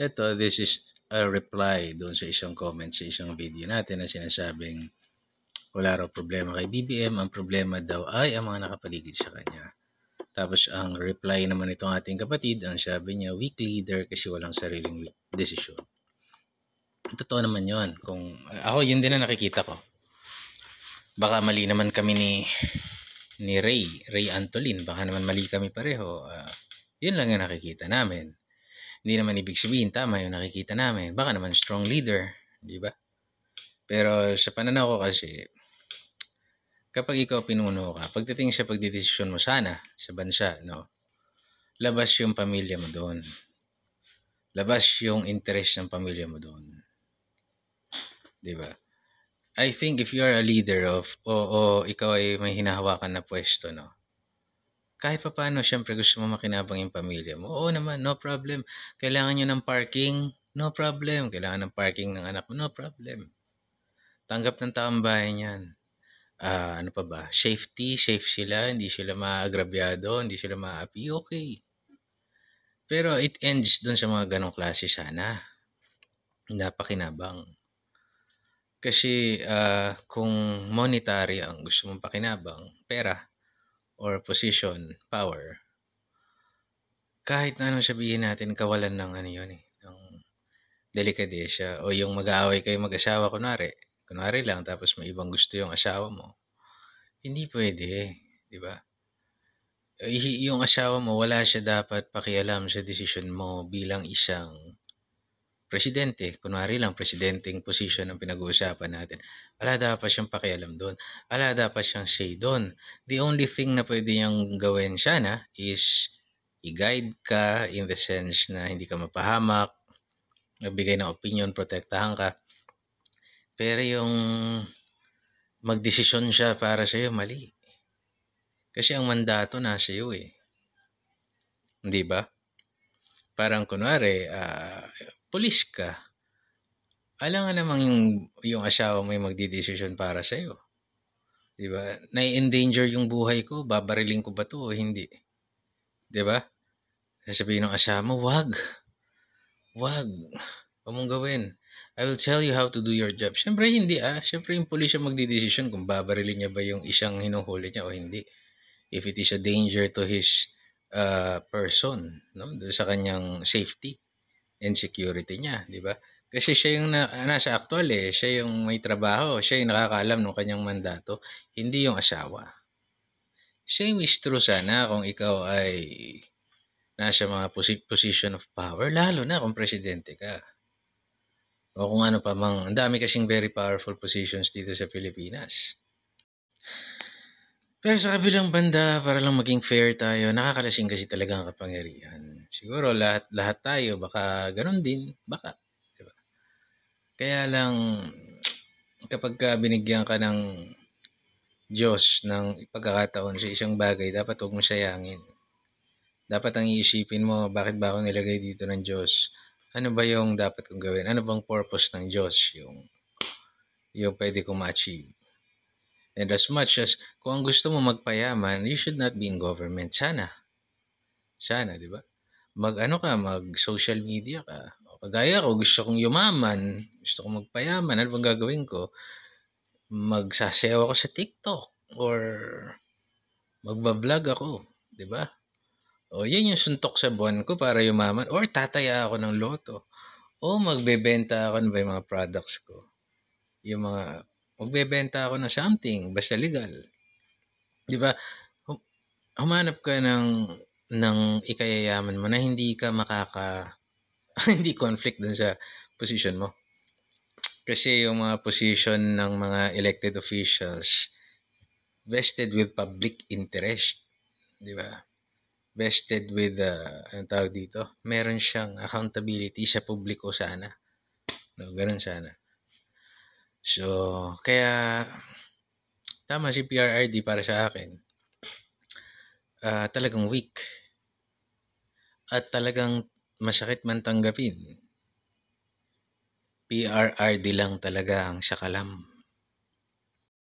Ito, this is a reply doon sa isang comment sa isang video natin na sinasabing wala raw problema kay BBM. Ang problema daw ay ang mga nakapaligid sa kanya. Tapos ang reply naman itong ating kapatid, ang sabi niya, weak leader kasi walang sariling decision. Totoo naman yon Kung, ako, yun din na nakikita ko. Baka mali naman kami ni, ni Ray, Ray Antolin. Baka naman mali kami pareho. Uh, yun lang yung nakikita namin. Hindi naman ibig sabihin tama yung nakikita namin. Baka naman strong leader, di ba? Pero sa pananaw ko kasi, kapag ikaw pinuno ka, pagdating sa pagdidesisyon mo sana sa bansa, no? Labas yung pamilya mo doon. Labas yung interest ng pamilya mo doon. 'Di ba? I think if you are a leader of o, o ikaw ay may hinahawakan na pwesto, no? kahit papaano, syempre gusto mo makinabang yung pamilya mo. Oo naman, no problem. Kailangan nyo ng parking, no problem. Kailangan ng parking ng anak mo, no problem. Tanggap ng taong bayan yan. Uh, ano pa ba? Safety, safe sila, hindi sila maagrabyado, hindi sila maapi, okay. Pero it ends dun sa mga ganong klase sana. Napakinabang. Kasi uh, kung monetary ang gusto mong pakinabang, pera, or position, power, kahit ano sabihin natin, kawalan ng ano yun eh, ng delikadesya o yung mag-aaway kayo mag-asawa kunwari, kunwari lang tapos may ibang gusto yung asawa mo. Hindi pwede, di ba? Yung asawa mo, wala siya dapat pakialam sa decision mo bilang isang presidente, kunwari lang, presidenting position ang pinag-uusapan natin, wala dapat siyang pakialam doon. Wala dapat siyang say doon. The only thing na pwede niyang gawin siya na is i-guide ka in the sense na hindi ka mapahamak, magbigay ng opinion, protektahan ka. Pero yung magdesisyon siya para sa iyo, mali. Kasi ang mandato nasa iyo eh. 'Di ba? Parang kunwari, uh, pulis ka, alam nga namang yung, yung asawa mo yung magdidesisyon para sa'yo. Di ba? Nai-endanger yung buhay ko, babariling ko ba to o hindi? Di ba? Sasabihin ng asawa mo, wag. Wag. Huwag mong gawin. I will tell you how to do your job. Siyempre hindi ah. Siyempre yung pulis yung magdidesisyon kung babarilin niya ba yung isang hinuhuli niya o hindi. If it is a danger to his uh, person, no? Doon sa kanyang safety insecurity niya, di ba? Kasi siya yung na, ah, nasa actual eh, siya yung may trabaho, siya yung nakakaalam ng kanyang mandato, hindi yung asawa. Same is true sana kung ikaw ay nasa mga posi- position of power, lalo na kung presidente ka. O kung ano pa mang, ang dami kasing very powerful positions dito sa Pilipinas. Pero sa kabilang banda, para lang maging fair tayo, nakakalasing kasi talaga ang kapangyarihan. Siguro lahat lahat tayo baka ganun din, baka, 'di ba? Kaya lang kapag binigyan ka ng Diyos ng pagkakataon sa isang bagay, dapat huwag mo sayangin. Dapat ang iisipin mo, bakit ba ako nilagay dito ng Diyos? Ano ba yung dapat kong gawin? Ano bang purpose ng Diyos yung, yung pwede kong ma-achieve? And as much as kung ang gusto mo magpayaman, you should not be in government. Sana. Sana, di ba? mag-ano ka, mag-social media ka. Kagaya ko, gusto kong yumaman, gusto kong magpayaman, ano bang gagawin ko? Magsasayaw ako sa TikTok or magbablog ako, di ba? O yan yung suntok sa buwan ko para yumaman or tataya ako ng loto. O magbebenta ako ano ng mga products ko. Yung mga magbebenta ako ng something basta legal. 'Di ba? Humanap ka ng ng ikayayaman mo na hindi ka makaka hindi conflict dun sa position mo. Kasi yung mga position ng mga elected officials vested with public interest, di ba? Vested with, uh, anong tawag dito? Meron siyang accountability sa publiko sana. No, ganun sana. So, kaya tama si PRRD para sa akin. Uh, talagang weak at talagang masakit man tanggapin. PRRD lang talaga ang sakalam.